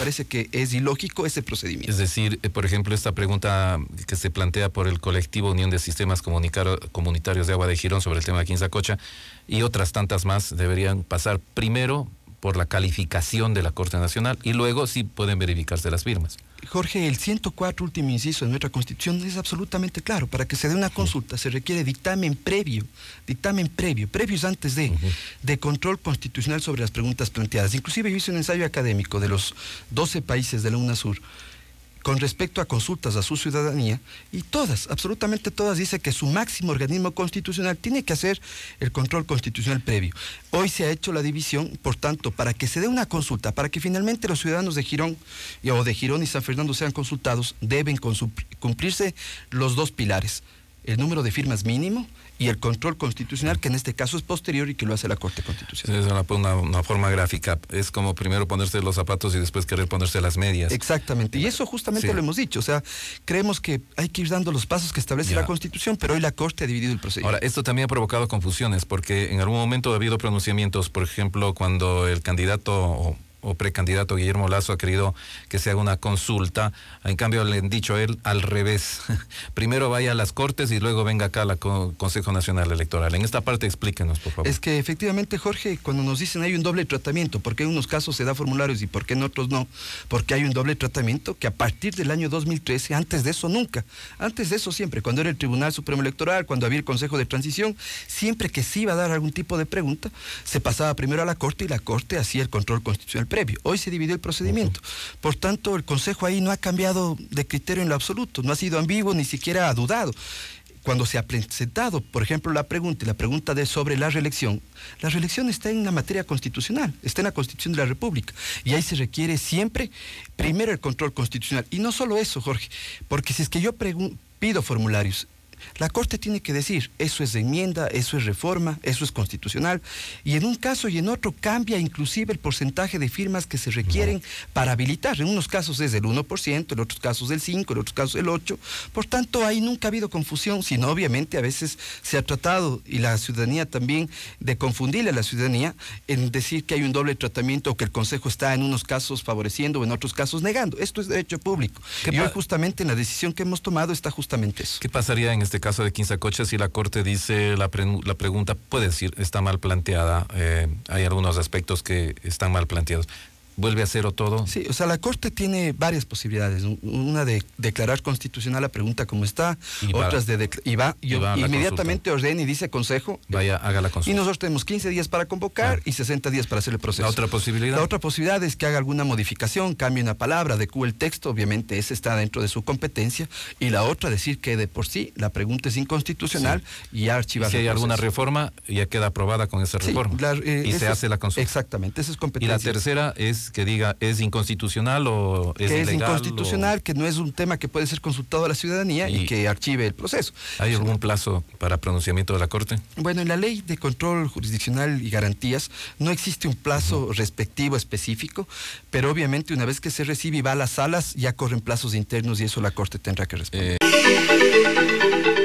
parece que es ilógico ese procedimiento. Es decir, eh, por ejemplo, esta pregunta que se plantea por el colectivo Unión de Sistemas Comunitarios de Agua de Girón sobre el tema de Quinzacocha y otras tantas más deberían pasar primero por la calificación de la Corte Nacional y luego sí pueden verificarse las firmas. Jorge, el 104 último inciso de nuestra Constitución es absolutamente claro. Para que se dé una consulta se requiere dictamen previo, dictamen previo, previos antes de, de control constitucional sobre las preguntas planteadas. Inclusive yo hice un ensayo académico de los 12 países de la UNASUR con respecto a consultas a su ciudadanía y todas, absolutamente todas, dice que su máximo organismo constitucional tiene que hacer el control constitucional previo. Hoy se ha hecho la división, por tanto, para que se dé una consulta, para que finalmente los ciudadanos de Girón o de Girón y San Fernando sean consultados, deben cumplirse los dos pilares el número de firmas mínimo y el control constitucional, que en este caso es posterior y que lo hace la Corte Constitucional. Es una, forma gráfica. Es como primero ponerse los zapatos y después querer ponerse las medias. Exactamente. Y eso justamente lo hemos dicho. O sea, creemos que hay que ir dando los pasos que establece la Constitución, pero hoy la Corte ha dividido el proceso. Ahora, esto también ha provocado confusiones, porque en algún momento ha habido pronunciamientos, por ejemplo, cuando el candidato o precandidato Guillermo Lazo ha querido que se haga una consulta. En cambio, le han dicho a él al revés. Primero vaya a las Cortes y luego venga acá al Consejo Nacional Electoral. En esta parte explíquenos, por favor. Es que efectivamente, Jorge, cuando nos dicen hay un doble tratamiento, porque en unos casos se da formularios y por qué en otros no, porque hay un doble tratamiento que a partir del año 2013, antes de eso nunca, antes de eso siempre, cuando era el Tribunal Supremo Electoral, cuando había el Consejo de Transición, siempre que se iba a dar algún tipo de pregunta, se pasaba primero a la Corte y la Corte hacía el control constitucional previo. Hoy se dividió el procedimiento. Por tanto, el Consejo ahí no ha cambiado de criterio en lo absoluto, no ha sido ambiguo, ni siquiera ha dudado cuando se ha presentado, por ejemplo, la pregunta, la pregunta de sobre la reelección, la reelección está en la materia constitucional, está en la Constitución de la República, y ahí se requiere siempre, primero, el control constitucional. Y no solo eso, Jorge, porque si es que yo pido formularios la Corte tiene que decir, eso es enmienda, eso es reforma, eso es constitucional, y en un caso y en otro cambia inclusive el porcentaje de firmas que se requieren para habilitar. En unos casos es del 1%, en otros casos del 5%, en otros casos del 8%. Por tanto, ahí nunca ha habido confusión, sino obviamente a veces se ha tratado, y la ciudadanía también, de confundirle a la ciudadanía en decir que hay un doble tratamiento o que el Consejo está en unos casos favoreciendo o en otros casos negando. Esto es derecho público. Y hoy justamente en la decisión que hemos tomado está justamente eso. ¿Qué pasaría en este caso de 15 coches, y la Corte dice la, pregunta puede decir está mal planteada, eh, hay algunos aspectos que están mal planteados vuelve a cero todo. Sí, o sea, la Corte tiene varias posibilidades. Una de declarar constitucional la pregunta como está, otras de, y va, y, inmediatamente ordene y dice consejo. Vaya, haga la consulta. Y nosotros tenemos 15 días para convocar ah. y 60 días para hacer el proceso. La otra posibilidad. La otra posibilidad es que haga alguna modificación, cambie una palabra, decúe el texto, obviamente ese está dentro de su competencia. Y la otra decir que de por sí la pregunta es inconstitucional y archiva Si hay alguna reforma, ya queda aprobada con esa reforma. Eh, y se hace la consulta. Exactamente, esa es competencia. Y la tercera es que diga es inconstitucional o es es inconstitucional, que no es un tema que puede ser consultado a la ciudadanía y, que archive el proceso. ¿Hay algún plazo para pronunciamiento de la Corte? Bueno, en la Ley de Control Jurisdiccional y Garantías no existe un plazo respectivo específico, pero obviamente una vez que se recibe y va a las salas ya corren plazos internos y eso la Corte tendrá que responder. Eh,